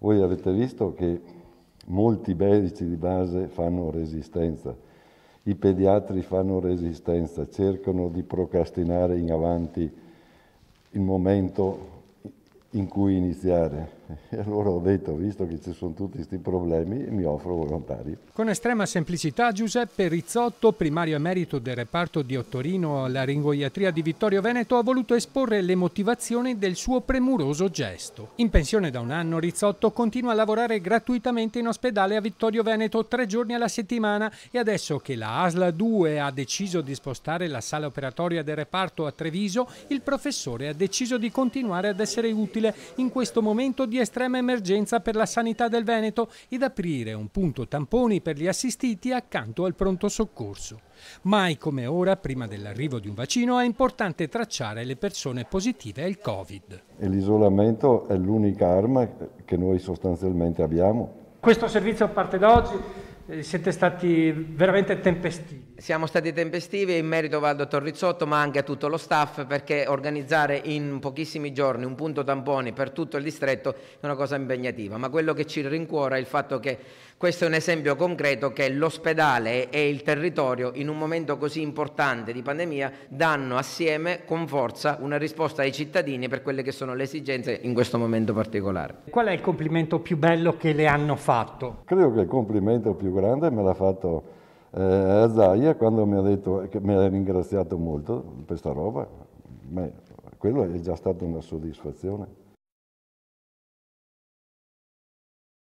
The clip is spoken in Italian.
Voi avete visto che molti medici di base fanno resistenza, i pediatri fanno resistenza, cercano di procrastinare in avanti il momento in cui iniziare. E allora ho detto, visto che ci sono tutti questi problemi, mi offro volontario. Con estrema semplicità Giuseppe Rizzotto, primario emerito del reparto di Ottorino alla ringoiatria di Vittorio Veneto, ha voluto esporre le motivazioni del suo premuroso gesto. In pensione da un anno Rizzotto continua a lavorare gratuitamente in ospedale a Vittorio Veneto tre giorni alla settimana e adesso che la ASLA 2 ha deciso di spostare la sala operatoria del reparto a Treviso, il professore ha deciso di continuare ad essere utile in questo momento di estrema emergenza per la sanità del Veneto ed aprire un punto tamponi per gli assistiti accanto al pronto soccorso. Mai come ora, prima dell'arrivo di un vaccino, è importante tracciare le persone positive al Covid. L'isolamento è l'unica arma che noi sostanzialmente abbiamo. Questo servizio parte da oggi, eh, siete stati veramente tempestivi. Siamo stati tempestivi e in merito va al dottor Rizzotto ma anche a tutto lo staff perché organizzare in pochissimi giorni un punto tamponi per tutto il distretto è una cosa impegnativa, ma quello che ci rincuora è il fatto che questo è un esempio concreto che l'ospedale e il territorio in un momento così importante di pandemia danno assieme con forza una risposta ai cittadini per quelle che sono le esigenze in questo momento particolare. Qual è il complimento più bello che le hanno fatto? Credo che il complimento più grande me l'ha fatto eh, a Zaia quando mi ha detto che mi ha ringraziato molto per questa roba, ma quello è già stata una soddisfazione.